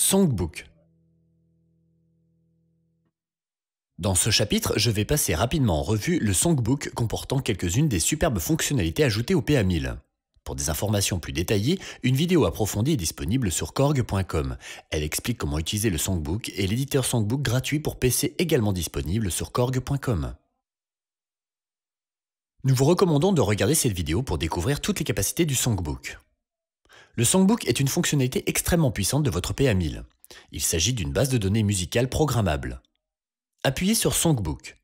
Songbook. Dans ce chapitre, je vais passer rapidement en revue le Songbook comportant quelques-unes des superbes fonctionnalités ajoutées au PA1000. Pour des informations plus détaillées, une vidéo approfondie est disponible sur korg.com. Elle explique comment utiliser le Songbook et l'éditeur Songbook gratuit pour PC également disponible sur korg.com. Nous vous recommandons de regarder cette vidéo pour découvrir toutes les capacités du Songbook. Le songbook est une fonctionnalité extrêmement puissante de votre PA1000. Il s'agit d'une base de données musicale programmable. Appuyez sur Songbook.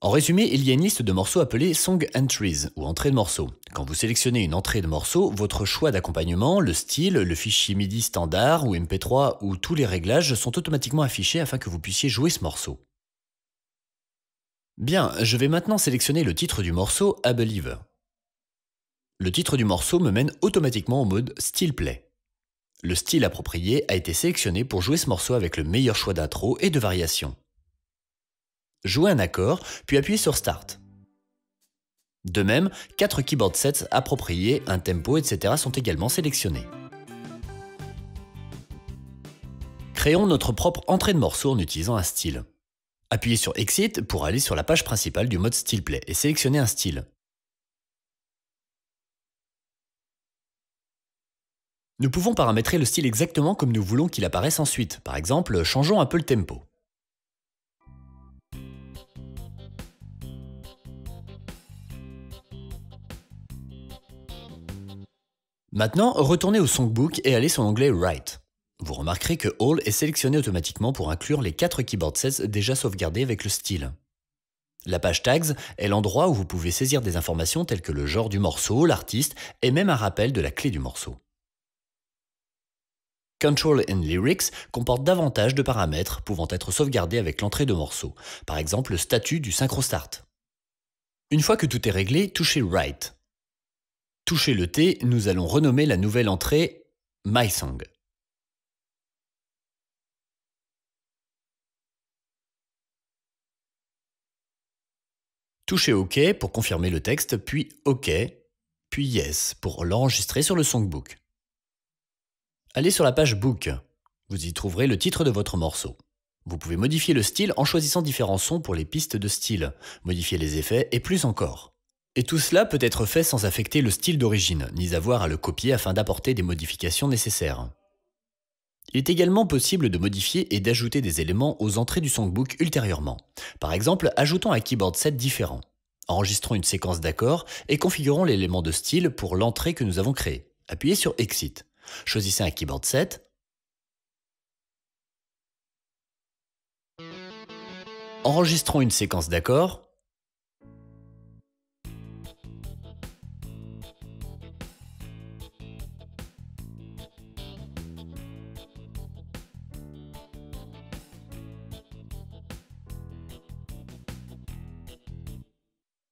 En résumé, il y a une liste de morceaux appelés Song Entries ou entrées de morceaux. Quand vous sélectionnez une entrée de morceau, votre choix d'accompagnement, le style, le fichier MIDI standard ou MP3 ou tous les réglages sont automatiquement affichés afin que vous puissiez jouer ce morceau. Bien, je vais maintenant sélectionner le titre du morceau A Believer. Le titre du morceau me mène automatiquement au mode style play. Le style approprié a été sélectionné pour jouer ce morceau avec le meilleur choix d'intro et de variation. Jouez un accord, puis appuyez sur Start. De même, 4 keyboard sets appropriés, un tempo, etc. sont également sélectionnés. Créons notre propre entrée de morceau en utilisant un style. Appuyez sur Exit pour aller sur la page principale du mode Style Play et sélectionnez un style. Nous pouvons paramétrer le style exactement comme nous voulons qu'il apparaisse ensuite, par exemple, changeons un peu le tempo. Maintenant, retournez au songbook et allez sur l'onglet Write. Vous remarquerez que All est sélectionné automatiquement pour inclure les 4 keyboard sets déjà sauvegardés avec le style. La page Tags est l'endroit où vous pouvez saisir des informations telles que le genre du morceau, l'artiste et même un rappel de la clé du morceau. Control and Lyrics comporte davantage de paramètres pouvant être sauvegardés avec l'entrée de morceaux, par exemple le statut du synchro start. Une fois que tout est réglé, touchez Write. Touchez le T, nous allons renommer la nouvelle entrée My Song. Touchez OK pour confirmer le texte, puis OK, puis Yes pour l'enregistrer sur le songbook. Allez sur la page Book. Vous y trouverez le titre de votre morceau. Vous pouvez modifier le style en choisissant différents sons pour les pistes de style, modifier les effets et plus encore. Et tout cela peut être fait sans affecter le style d'origine, ni avoir à le copier afin d'apporter des modifications nécessaires. Il est également possible de modifier et d'ajouter des éléments aux entrées du songbook ultérieurement, par exemple ajoutons un keyboard set différent, Enregistrons une séquence d'accords et configurons l'élément de style pour l'entrée que nous avons créée. Appuyez sur Exit. Choisissez un keyboard set. Enregistrons une séquence d'accords.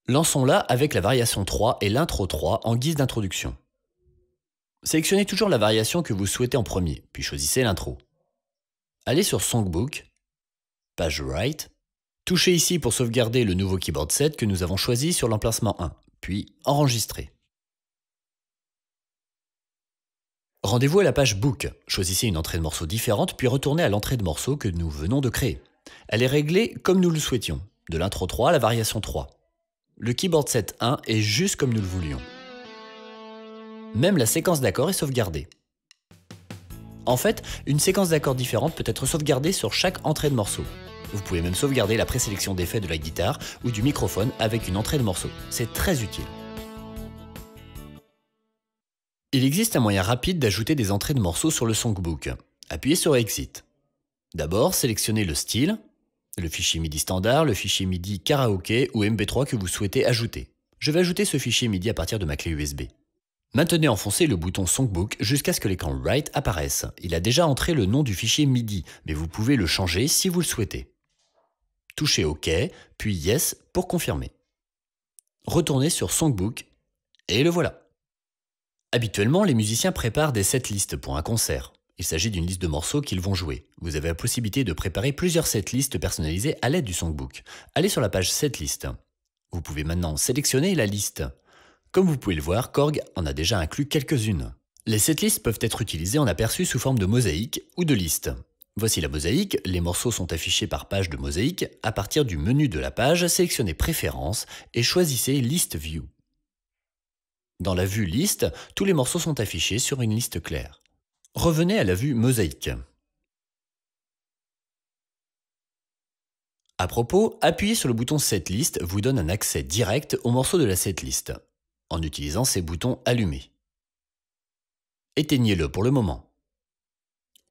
Lançons-la avec la variation 3 et l'intro 3 en guise d'introduction. Sélectionnez toujours la variation que vous souhaitez en premier, puis choisissez l'intro. Allez sur Songbook, page Write. touchez ici pour sauvegarder le nouveau keyboard set que nous avons choisi sur l'emplacement 1, puis Enregistrer. Rendez-vous à la page Book, choisissez une entrée de morceau différente, puis retournez à l'entrée de morceau que nous venons de créer. Elle est réglée comme nous le souhaitions, de l'intro 3 à la variation 3. Le keyboard set 1 est juste comme nous le voulions. Même la séquence d'accords est sauvegardée. En fait, une séquence d'accords différente peut être sauvegardée sur chaque entrée de morceau. Vous pouvez même sauvegarder la présélection d'effets de la guitare ou du microphone avec une entrée de morceau. C'est très utile. Il existe un moyen rapide d'ajouter des entrées de morceaux sur le songbook. Appuyez sur Exit. D'abord, sélectionnez le style, le fichier MIDI standard, le fichier MIDI Karaoke ou mb 3 que vous souhaitez ajouter. Je vais ajouter ce fichier MIDI à partir de ma clé USB. Maintenez enfoncé le bouton Songbook jusqu'à ce que l'écran Write apparaisse. Il a déjà entré le nom du fichier MIDI, mais vous pouvez le changer si vous le souhaitez. Touchez OK, puis Yes pour confirmer. Retournez sur Songbook, et le voilà. Habituellement, les musiciens préparent des setlists pour un concert. Il s'agit d'une liste de morceaux qu'ils vont jouer. Vous avez la possibilité de préparer plusieurs setlists personnalisées à l'aide du songbook. Allez sur la page Setlist. Vous pouvez maintenant sélectionner la liste. Comme vous pouvez le voir, Korg en a déjà inclus quelques-unes. Les setlists peuvent être utilisés en aperçu sous forme de mosaïque ou de liste. Voici la mosaïque, les morceaux sont affichés par page de mosaïque, à partir du menu de la page, sélectionnez Préférences et choisissez List View. Dans la vue Liste, tous les morceaux sont affichés sur une liste claire. Revenez à la vue Mosaïque. À propos, appuyer sur le bouton Setlist vous donne un accès direct aux morceaux de la setlist en utilisant ces boutons allumés. Éteignez-le pour le moment.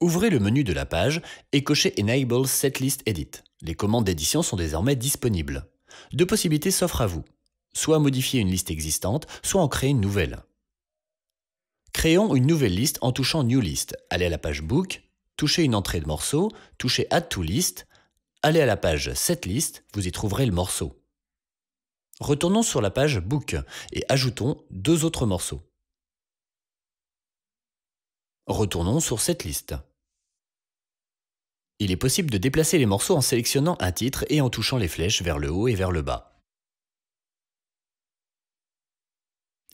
Ouvrez le menu de la page et cochez Enable List Edit. Les commandes d'édition sont désormais disponibles. Deux possibilités s'offrent à vous. Soit modifier une liste existante, soit en créer une nouvelle. Créons une nouvelle liste en touchant New List. Allez à la page Book, touchez une entrée de morceau, touchez Add to List, allez à la page Setlist, vous y trouverez le morceau. Retournons sur la page Book et ajoutons deux autres morceaux. Retournons sur cette liste. Il est possible de déplacer les morceaux en sélectionnant un titre et en touchant les flèches vers le haut et vers le bas.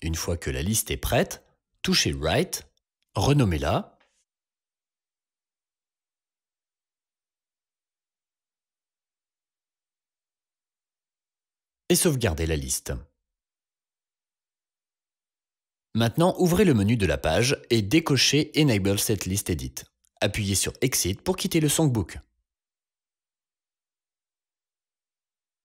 Une fois que la liste est prête, touchez Write renommez-la et sauvegarder la liste. Maintenant, ouvrez le menu de la page et décochez Enable List Edit. Appuyez sur Exit pour quitter le songbook.